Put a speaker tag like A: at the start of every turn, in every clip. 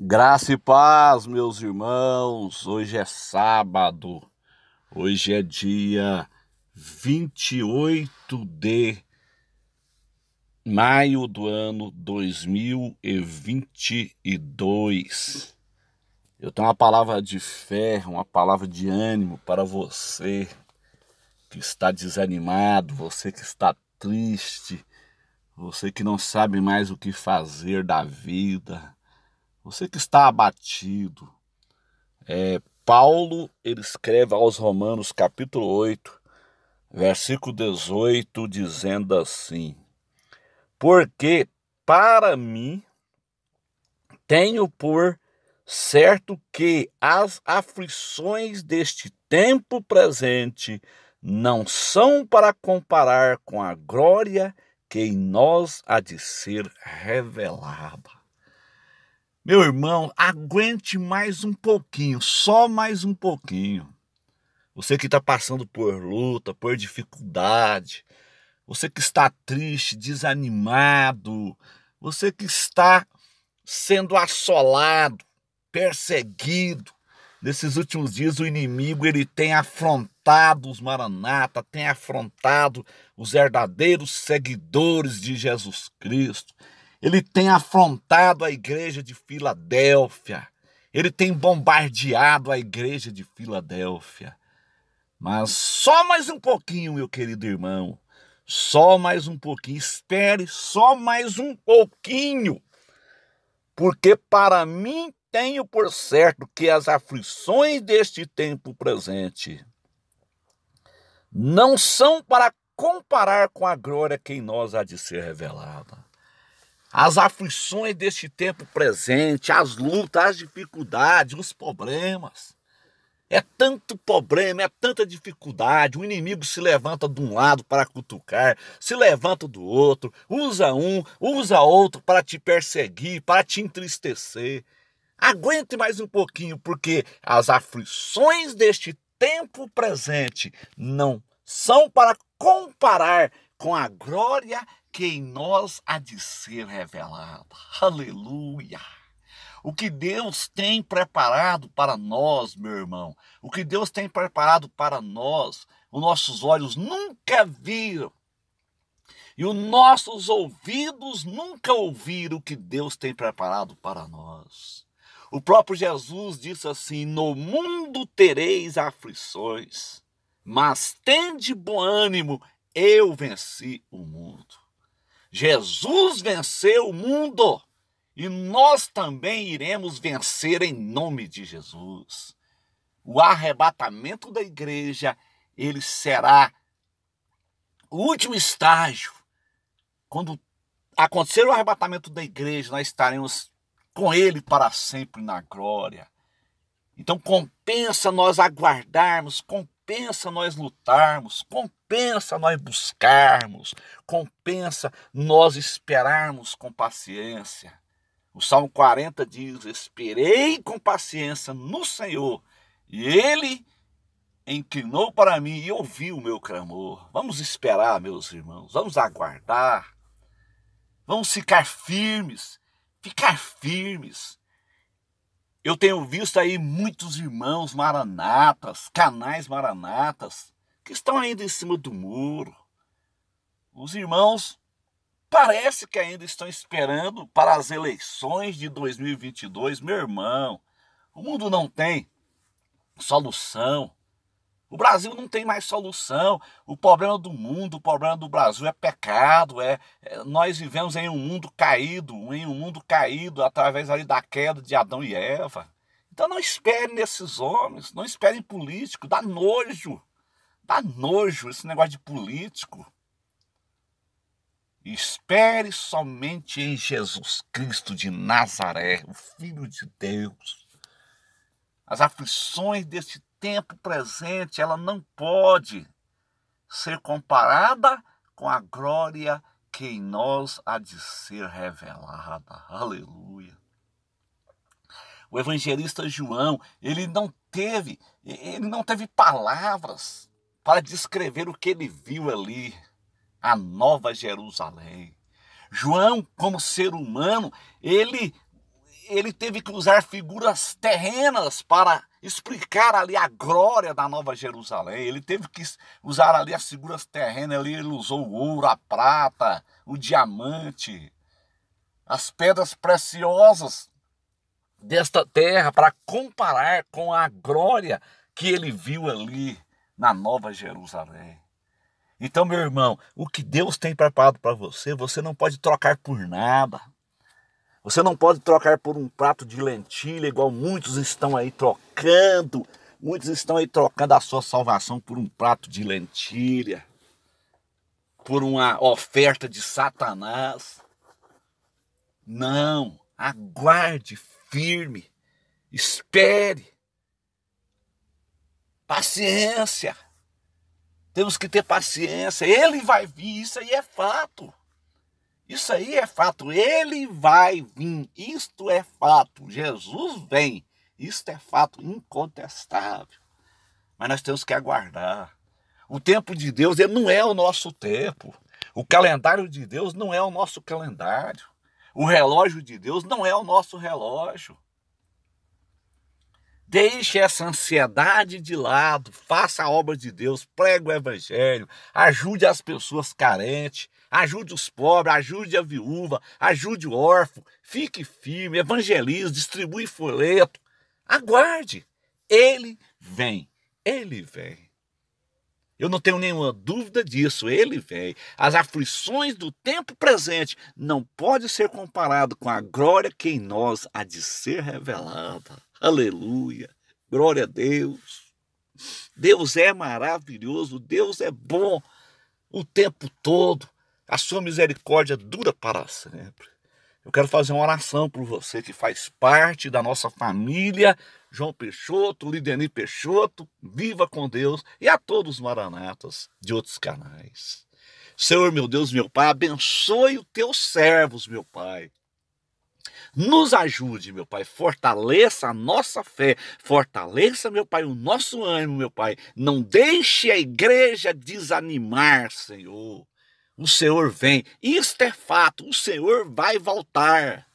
A: Graça e paz, meus irmãos. Hoje é sábado. Hoje é dia 28 de maio do ano 2022. Eu tenho uma palavra de fé, uma palavra de ânimo para você que está desanimado, você que está triste, você que não sabe mais o que fazer da vida você que está abatido. É, Paulo, ele escreve aos Romanos, capítulo 8, versículo 18, dizendo assim: Porque para mim tenho por certo que as aflições deste tempo presente não são para comparar com a glória que em nós há de ser revelada. Meu irmão, aguente mais um pouquinho, só mais um pouquinho. Você que está passando por luta, por dificuldade, você que está triste, desanimado, você que está sendo assolado, perseguido. Nesses últimos dias o inimigo ele tem afrontado os maranata, tem afrontado os verdadeiros seguidores de Jesus Cristo ele tem afrontado a igreja de Filadélfia, ele tem bombardeado a igreja de Filadélfia. Mas só mais um pouquinho, meu querido irmão, só mais um pouquinho, espere só mais um pouquinho, porque para mim tenho por certo que as aflições deste tempo presente não são para comparar com a glória que em nós há de ser revelada as aflições deste tempo presente, as lutas, as dificuldades, os problemas. É tanto problema, é tanta dificuldade. O inimigo se levanta de um lado para cutucar, se levanta do outro, usa um, usa outro para te perseguir, para te entristecer. Aguente mais um pouquinho, porque as aflições deste tempo presente não são para comparar com a glória que em nós há de ser revelada. Aleluia! O que Deus tem preparado para nós, meu irmão, o que Deus tem preparado para nós, os nossos olhos nunca viram e os nossos ouvidos nunca ouviram o que Deus tem preparado para nós. O próprio Jesus disse assim: No mundo tereis aflições, mas tende bom ânimo, eu venci o mundo. Jesus venceu o mundo e nós também iremos vencer em nome de Jesus. O arrebatamento da igreja, ele será o último estágio. Quando acontecer o arrebatamento da igreja, nós estaremos com ele para sempre na glória. Então compensa nós aguardarmos, compensa compensa nós lutarmos, compensa nós buscarmos, compensa nós esperarmos com paciência. O Salmo 40 diz: Esperei com paciência no Senhor, e Ele inclinou para mim e ouviu o meu clamor. Vamos esperar, meus irmãos, vamos aguardar, vamos ficar firmes, ficar firmes eu tenho visto aí muitos irmãos maranatas, canais maranatas, que estão ainda em cima do muro. Os irmãos parece que ainda estão esperando para as eleições de 2022. Meu irmão, o mundo não tem solução. O Brasil não tem mais solução. O problema do mundo, o problema do Brasil é pecado. É, é nós vivemos em um mundo caído, em um mundo caído através ali da queda de Adão e Eva. Então não espere nesses homens, não espere em político, dá nojo. Dá nojo esse negócio de político. Espere somente em Jesus Cristo de Nazaré, o Filho de Deus. As aflições deste tempo presente, ela não pode ser comparada com a glória que em nós há de ser revelada. Aleluia. O evangelista João, ele não teve, ele não teve palavras para descrever o que ele viu ali, a Nova Jerusalém. João, como ser humano, ele ele teve que usar figuras terrenas para explicar ali a glória da Nova Jerusalém. Ele teve que usar ali as figuras terrenas, ali ele usou o ouro, a prata, o diamante, as pedras preciosas desta terra para comparar com a glória que ele viu ali na Nova Jerusalém. Então, meu irmão, o que Deus tem preparado para você, você não pode trocar por nada. Você não pode trocar por um prato de lentilha, igual muitos estão aí trocando. Muitos estão aí trocando a sua salvação por um prato de lentilha, por uma oferta de Satanás. Não, aguarde firme, espere. Paciência. Temos que ter paciência. Ele vai vir, isso aí é fato. Isso aí é fato. Ele vai vir. Isto é fato. Jesus vem. Isto é fato incontestável. Mas nós temos que aguardar. O tempo de Deus ele não é o nosso tempo. O calendário de Deus não é o nosso calendário. O relógio de Deus não é o nosso relógio. Deixe essa ansiedade de lado, faça a obra de Deus, pregue o evangelho, ajude as pessoas carentes, Ajude os pobres, ajude a viúva, ajude o órfão, fique firme, evangelize, distribui folheto. Aguarde, ele vem, ele vem. Eu não tenho nenhuma dúvida disso, ele vem. As aflições do tempo presente não podem ser comparado com a glória que em nós há de ser revelada. Aleluia, glória a Deus. Deus é maravilhoso, Deus é bom o tempo todo. A sua misericórdia dura para sempre. Eu quero fazer uma oração por você que faz parte da nossa família, João Peixoto, Lideni Peixoto, viva com Deus e a todos os maranatas de outros canais. Senhor, meu Deus, meu Pai, abençoe os teus servos, meu Pai. Nos ajude, meu Pai, fortaleça a nossa fé, fortaleça, meu Pai, o nosso ânimo, meu Pai. Não deixe a igreja desanimar, Senhor o Senhor vem. Isto é fato, o Senhor vai voltar.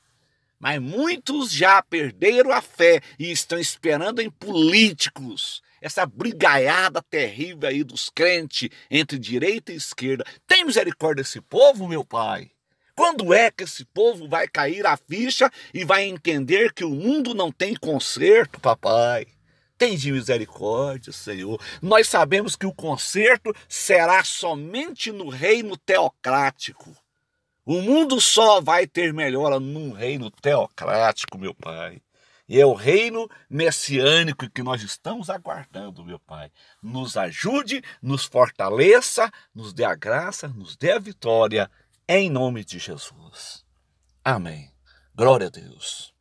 A: Mas muitos já perderam a fé e estão esperando em políticos. Essa brigaiada terrível aí dos crentes entre direita e esquerda. Tem misericórdia desse povo, meu Pai? Quando é que esse povo vai cair a ficha e vai entender que o mundo não tem conserto, papai? tem de misericórdia, Senhor. Nós sabemos que o conserto será somente no reino teocrático. O mundo só vai ter melhora num reino teocrático, meu Pai. E é o reino messiânico que nós estamos aguardando, meu Pai. Nos ajude, nos fortaleça, nos dê a graça, nos dê a vitória, em nome de Jesus. Amém. Glória a Deus.